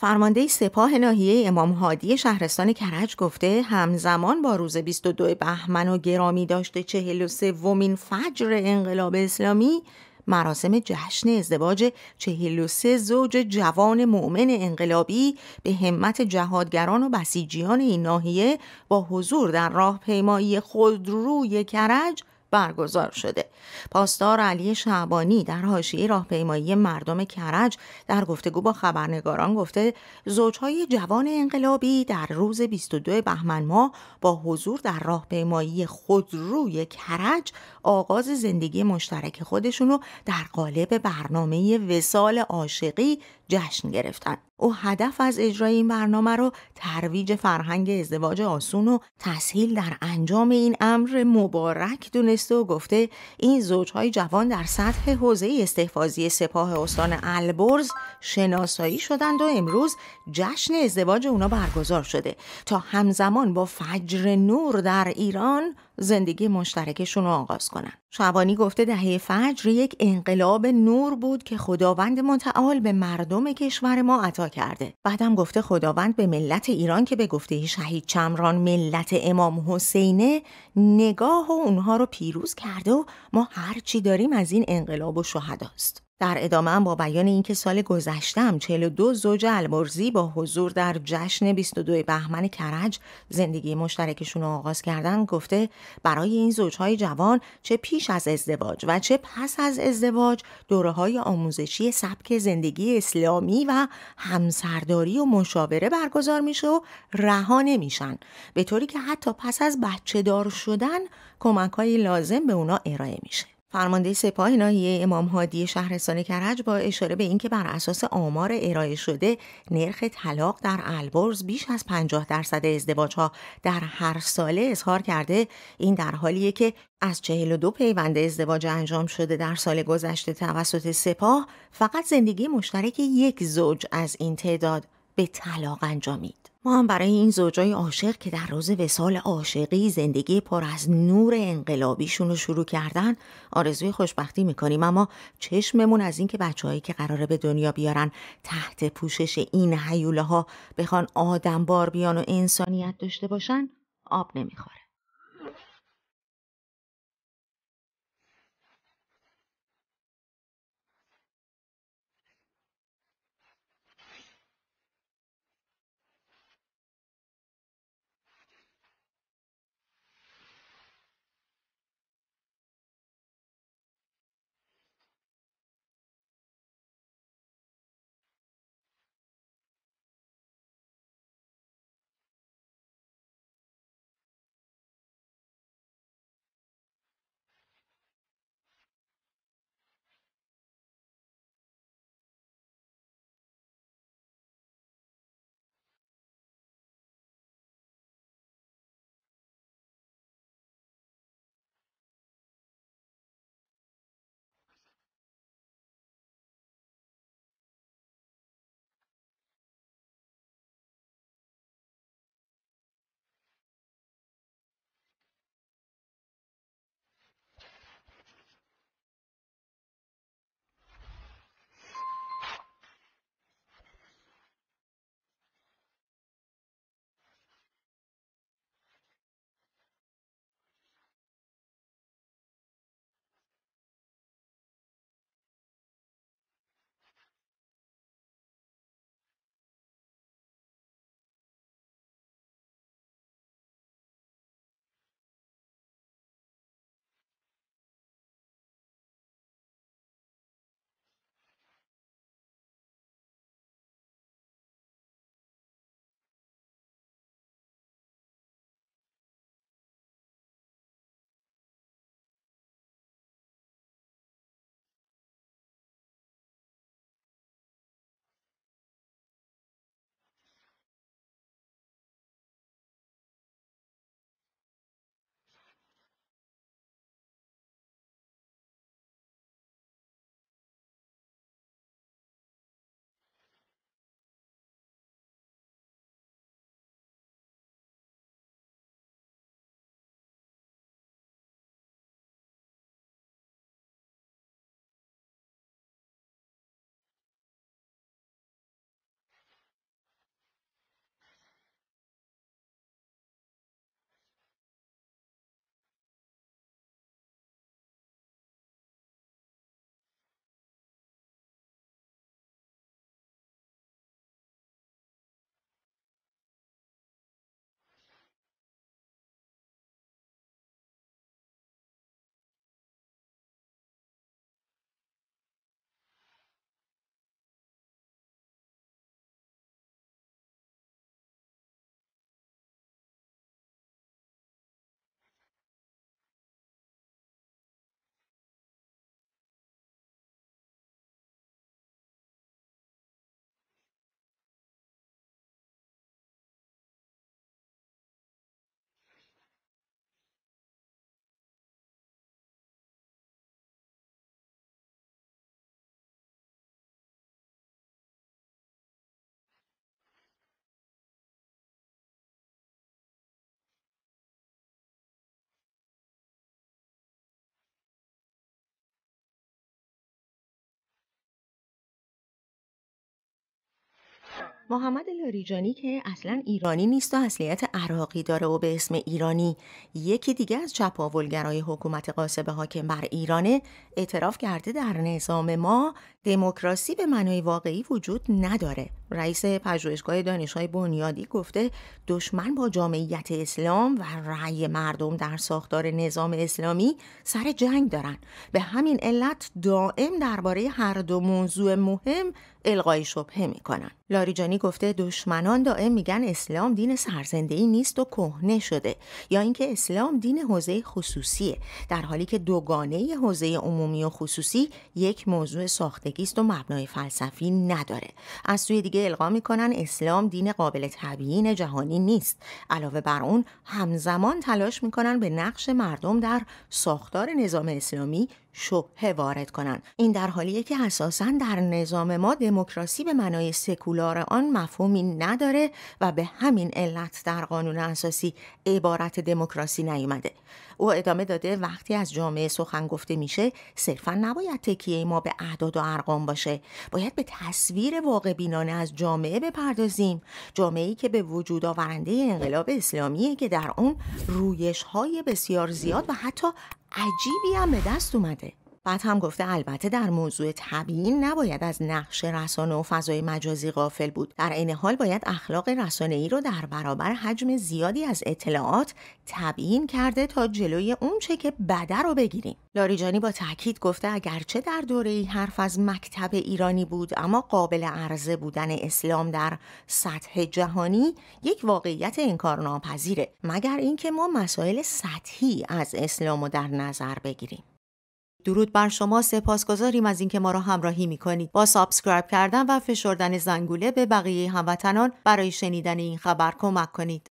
فرمانده سپاه ناحیه امام هادی شهرستان کرج گفته همزمان با روز 22 بهمن و گرامی داشته 43 ومین فجر انقلاب اسلامی مراسم جشن ازدواج 43 زوج جوان مؤمن انقلابی به همت جهادگران و بسیجیان این ناحیه با حضور در راهپیمایی خودروی کرج برگزار شده پاسدار علی شعبانی در حاشیه راهپیمایی مردم کرج در گفتگو با خبرنگاران گفته زوجهای جوان انقلابی در روز 22 بهمن ماه با حضور در راهپیمایی خودروی کرج آغاز زندگی مشترک خودشونو در قالب برنامه وسال عاشقی جشن گرفتند و هدف از اجرای این برنامه رو ترویج فرهنگ ازدواج آسون و تسهیل در انجام این امر مبارک دونسته و گفته این زوجهای جوان در سطح حوزه استحفاظی سپاه استان البرز شناسایی شدند و امروز جشن ازدواج اونا برگزار شده تا همزمان با فجر نور در ایران زندگی مشترکشون رو آغاز کنن. شبانی گفته دهه فجر یک انقلاب نور بود که خداوند متعال به مردم کشور ما عطا کرده. بعدم گفته خداوند به ملت ایران که به گفته شهید چمران ملت امام حسینه نگاه و اونها رو پیروز کرده و ما هرچی داریم از این انقلاب و شهداست. در ادامه هم با بیان اینکه سال گذشتم 42 زوج المرزی با حضور در جشن 22 بهمن کرج زندگی مشترکشون رو آغاز کردن گفته برای این زوجهای جوان چه پیش از ازدواج و چه پس از ازدواج دوره های آموزشی سبک زندگی اسلامی و همسرداری و مشاوره برگزار میشه و رها نمیشن به طوری که حتی پس از بچه دار شدن کمک های لازم به اونا ارائه میشه فرمانده سپاه ناحیه امام هادی شهرستان کرج با اشاره به اینکه بر اساس آمار ارائه شده نرخ طلاق در البرز بیش از 50 درصد ازدواج ها در هر ساله اظهار کرده این در حالیه که از 42 پیوند ازدواج انجام شده در سال گذشته توسط سپاه فقط زندگی مشترک یک زوج از این تعداد به طلاق انجامید ما هم برای این زوجای عاشق که در روز وسال عاشقی زندگی پر از نور انقلابیشون رو شروع کردن آرزوی خوشبختی میکنیم اما چشممون از اینکه بچههایی که قراره به دنیا بیارن تحت پوشش این حیوله ها بخوان آدم بار بیان و انسانیت داشته باشن آب نمیخوره محمد لاریجانی که اصلا ایرانی نیست و اصلیت عراقی داره و به اسم ایرانی یکی دیگه از چپاولگرای حکومت قاسب حاکم بر ایرانه اعتراف کرده در نظام ما دموکراسی به معنای واقعی وجود نداره رئیس پژوهشگاه دانشهای بنیادی گفته دشمن با جامعیت اسلام و رأی مردم در ساختار نظام اسلامی سر جنگ دارن به همین علت دائم درباره هر دو موضوع مهم القای شبهه میکنن لاریجانی گفته دشمنان دائم میگن اسلام دین سرزنده ای نیست و کهنه شده یا اینکه اسلام دین حوزه خصوصیه در حالی که دوگانه حوزه عمومی و خصوصی یک موضوع ساختگی است و مبنای فلسفی نداره از سوی دیگه دیگه القا میکنن اسلام دین قابل تبیین جهانی نیست علاوه بر اون همزمان تلاش میکنن به نقش مردم در ساختار نظام اسلامی شبهه وارد کنن این در حالیه که اساسا در نظام ما دموکراسی به معنای سکولار آن مفهومی نداره و به همین علت در قانون اساسی عبارت دموکراسی نیومده او ادامه داده وقتی از جامعه سخن گفته میشه صرفا نباید تکیه ما به اعداد و ارقام باشه باید به تصویر واقع بینانه از جامعه بپردازیم جامعه ای که به وجود آورنده انقلاب اسلامیه که در اون رویش های بسیار زیاد و حتی عجیبی هم به دست اومده بعد هم گفته البته در موضوع تبیین نباید از نقش رسانه و فضای مجازی غافل بود در عین حال باید اخلاق رسانه ای رو در برابر حجم زیادی از اطلاعات تبیین کرده تا جلوی اون چه که بده رو بگیریم لاریجانی با تاکید گفته اگرچه در دوره ای حرف از مکتب ایرانی بود اما قابل عرضه بودن اسلام در سطح جهانی یک واقعیت انکارناپذیره مگر اینکه ما مسائل سطحی از اسلام رو در نظر بگیریم درود بر شما سپاسگزاریم از اینکه ما را همراهی می کنید. با سابسکرایب کردن و فشردن زنگوله به بقیه هموطنان برای شنیدن این خبر کمک کنید.